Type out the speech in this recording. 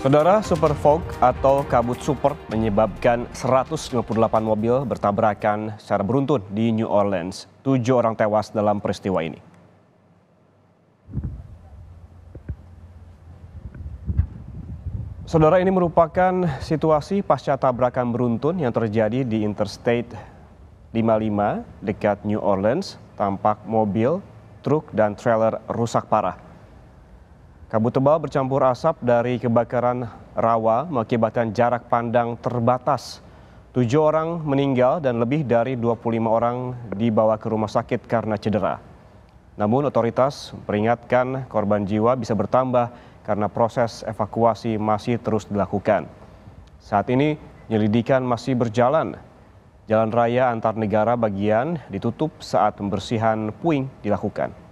Saudara Super Fog atau kabut super menyebabkan 158 mobil bertabrakan secara beruntun di New Orleans. Tujuh orang tewas dalam peristiwa ini. Saudara ini merupakan situasi pasca tabrakan beruntun yang terjadi di Interstate 55 dekat New Orleans. Tampak mobil, truk, dan trailer rusak parah. Kabut tebal bercampur asap dari kebakaran rawa mengakibatkan jarak pandang terbatas. Tujuh orang meninggal dan lebih dari 25 orang dibawa ke rumah sakit karena cedera. Namun otoritas peringatkan korban jiwa bisa bertambah karena proses evakuasi masih terus dilakukan. Saat ini penyelidikan masih berjalan. Jalan raya antar negara bagian ditutup saat pembersihan puing dilakukan.